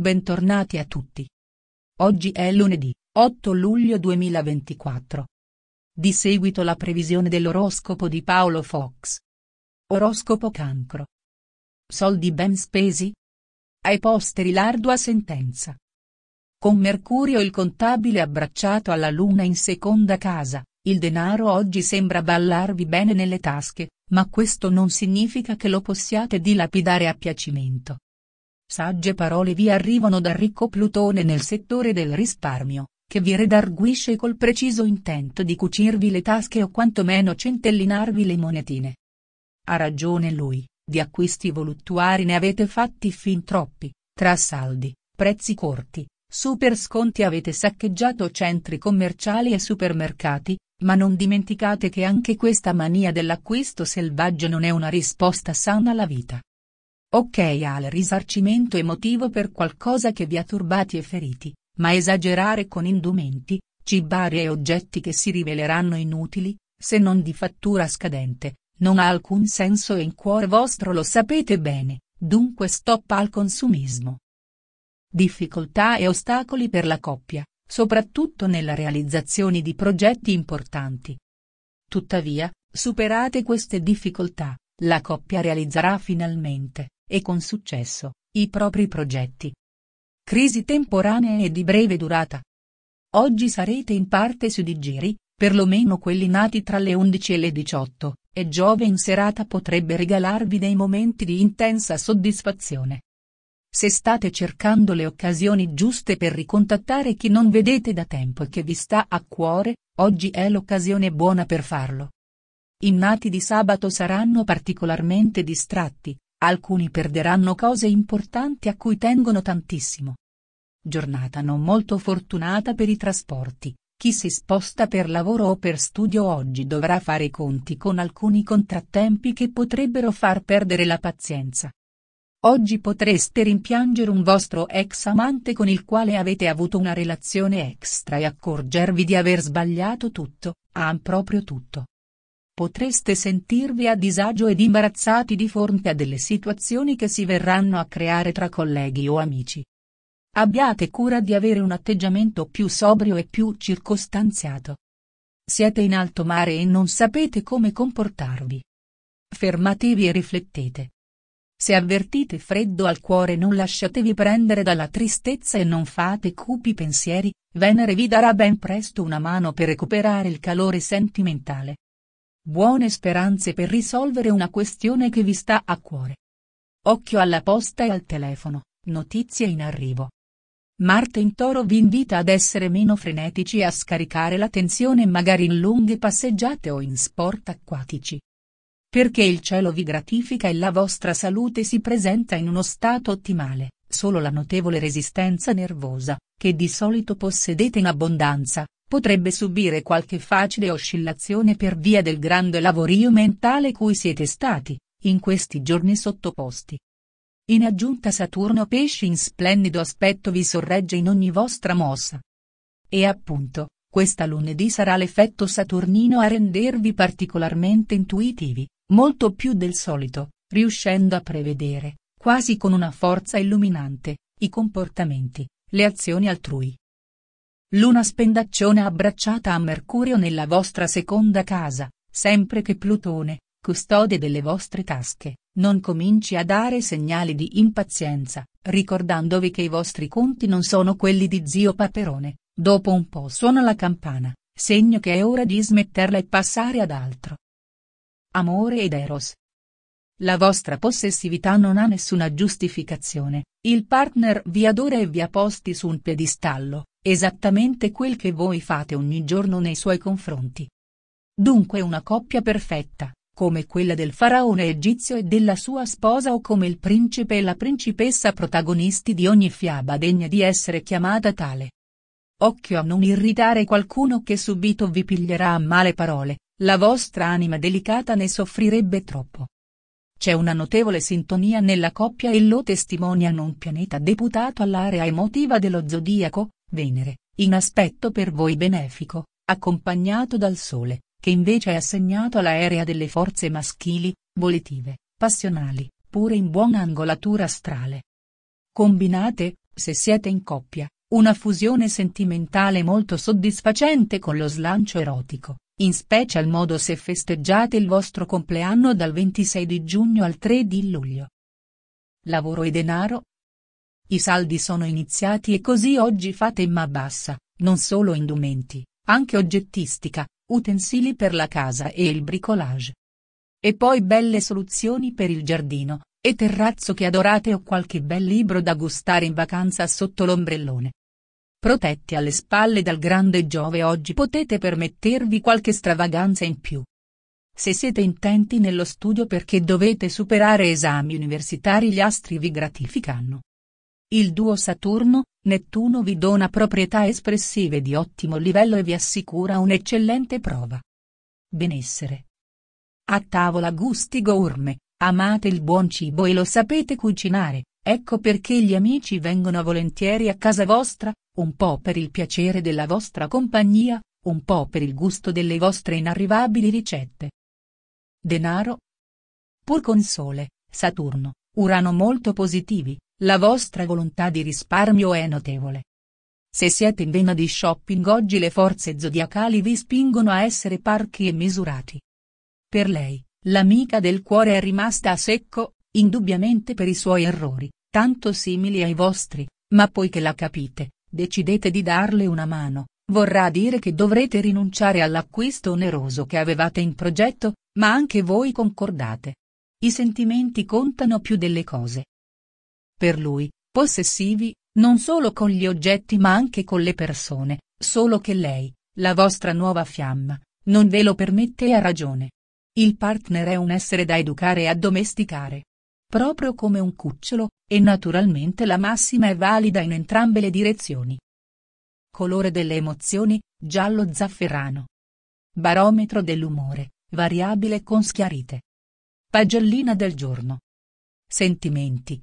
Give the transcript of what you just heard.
Bentornati a tutti. Oggi è lunedì, 8 luglio 2024. Di seguito la previsione dell'oroscopo di Paolo Fox. Oroscopo cancro. Soldi ben spesi? Ai posteri l'ardua sentenza. Con Mercurio il contabile abbracciato alla luna in seconda casa, il denaro oggi sembra ballarvi bene nelle tasche, ma questo non significa che lo possiate dilapidare a piacimento. Sagge parole vi arrivano dal ricco Plutone nel settore del risparmio, che vi redarguisce col preciso intento di cucirvi le tasche o quantomeno centellinarvi le monetine. Ha ragione lui, di acquisti voluttuari ne avete fatti fin troppi, tra saldi, prezzi corti, super sconti avete saccheggiato centri commerciali e supermercati, ma non dimenticate che anche questa mania dell'acquisto selvaggio non è una risposta sana alla vita. Ok al risarcimento emotivo per qualcosa che vi ha turbati e feriti, ma esagerare con indumenti, cibari e oggetti che si riveleranno inutili, se non di fattura scadente, non ha alcun senso e in cuore vostro lo sapete bene, dunque stop al consumismo. Difficoltà e ostacoli per la coppia, soprattutto nella realizzazione di progetti importanti. Tuttavia, superate queste difficoltà, la coppia realizzerà finalmente, e con successo, i propri progetti. Crisi temporanee e di breve durata. Oggi sarete in parte su di giri, perlomeno quelli nati tra le 11 e le 18, e Giove in serata potrebbe regalarvi dei momenti di intensa soddisfazione. Se state cercando le occasioni giuste per ricontattare chi non vedete da tempo e che vi sta a cuore, oggi è l'occasione buona per farlo. I nati di sabato saranno particolarmente distratti, Alcuni perderanno cose importanti a cui tengono tantissimo. Giornata non molto fortunata per i trasporti, chi si sposta per lavoro o per studio oggi dovrà fare i conti con alcuni contrattempi che potrebbero far perdere la pazienza. Oggi potreste rimpiangere un vostro ex amante con il quale avete avuto una relazione extra e accorgervi di aver sbagliato tutto, am proprio tutto potreste sentirvi a disagio ed imbarazzati di fronte a delle situazioni che si verranno a creare tra colleghi o amici. Abbiate cura di avere un atteggiamento più sobrio e più circostanziato. Siete in alto mare e non sapete come comportarvi. Fermatevi e riflettete. Se avvertite freddo al cuore non lasciatevi prendere dalla tristezza e non fate cupi pensieri, Venere vi darà ben presto una mano per recuperare il calore sentimentale. Buone speranze per risolvere una questione che vi sta a cuore. Occhio alla posta e al telefono, notizie in arrivo. Marte in Toro vi invita ad essere meno frenetici e a scaricare la tensione magari in lunghe passeggiate o in sport acquatici. Perché il cielo vi gratifica e la vostra salute si presenta in uno stato ottimale, solo la notevole resistenza nervosa, che di solito possedete in abbondanza, potrebbe subire qualche facile oscillazione per via del grande lavorio mentale cui siete stati, in questi giorni sottoposti. In aggiunta Saturno Pesci in splendido aspetto vi sorregge in ogni vostra mossa. E appunto, questa lunedì sarà l'effetto saturnino a rendervi particolarmente intuitivi, molto più del solito, riuscendo a prevedere, quasi con una forza illuminante, i comportamenti, le azioni altrui, Luna spendaccione abbracciata a Mercurio nella vostra seconda casa, sempre che Plutone, custode delle vostre tasche, non cominci a dare segnali di impazienza, ricordandovi che i vostri conti non sono quelli di zio Paperone, dopo un po' suona la campana, segno che è ora di smetterla e passare ad altro. Amore ed Eros. La vostra possessività non ha nessuna giustificazione, il partner vi adora e vi ha posti su un piedistallo, Esattamente quel che voi fate ogni giorno nei suoi confronti. Dunque una coppia perfetta, come quella del faraone egizio e della sua sposa o come il principe e la principessa protagonisti di ogni fiaba degna di essere chiamata tale. Occhio a non irritare qualcuno che subito vi piglierà a male parole, la vostra anima delicata ne soffrirebbe troppo. C'è una notevole sintonia nella coppia e lo testimoniano un pianeta deputato all'area emotiva dello zodiaco, Venere, in aspetto per voi benefico, accompagnato dal Sole, che invece è assegnato all'area delle forze maschili, volitive, passionali, pure in buona angolatura astrale. Combinate, se siete in coppia, una fusione sentimentale molto soddisfacente con lo slancio erotico, in special modo se festeggiate il vostro compleanno dal 26 di giugno al 3 di luglio. Lavoro e denaro, i saldi sono iniziati e così oggi fate in ma bassa, non solo indumenti, anche oggettistica, utensili per la casa e il bricolage. E poi belle soluzioni per il giardino, e terrazzo che adorate o qualche bel libro da gustare in vacanza sotto l'ombrellone. Protetti alle spalle dal grande Giove oggi potete permettervi qualche stravaganza in più. Se siete intenti nello studio perché dovete superare esami universitari gli astri vi gratificano. Il duo Saturno-Nettuno vi dona proprietà espressive di ottimo livello e vi assicura un'eccellente prova. Benessere. A tavola gusti gourmet, amate il buon cibo e lo sapete cucinare, ecco perché gli amici vengono volentieri a casa vostra, un po' per il piacere della vostra compagnia, un po' per il gusto delle vostre inarrivabili ricette. Denaro. Pur con Sole, Saturno, Urano molto positivi, la vostra volontà di risparmio è notevole. Se siete in vena di shopping oggi le forze zodiacali vi spingono a essere parchi e misurati. Per lei, l'amica del cuore è rimasta a secco, indubbiamente per i suoi errori, tanto simili ai vostri, ma poiché la capite, decidete di darle una mano, vorrà dire che dovrete rinunciare all'acquisto oneroso che avevate in progetto, ma anche voi concordate. I sentimenti contano più delle cose per lui, possessivi, non solo con gli oggetti ma anche con le persone, solo che lei, la vostra nuova fiamma, non ve lo permette e ha ragione. Il partner è un essere da educare e addomesticare. Proprio come un cucciolo, e naturalmente la massima è valida in entrambe le direzioni. Colore delle emozioni, giallo zafferano. Barometro dell'umore, variabile con schiarite. Pagellina del giorno. Sentimenti,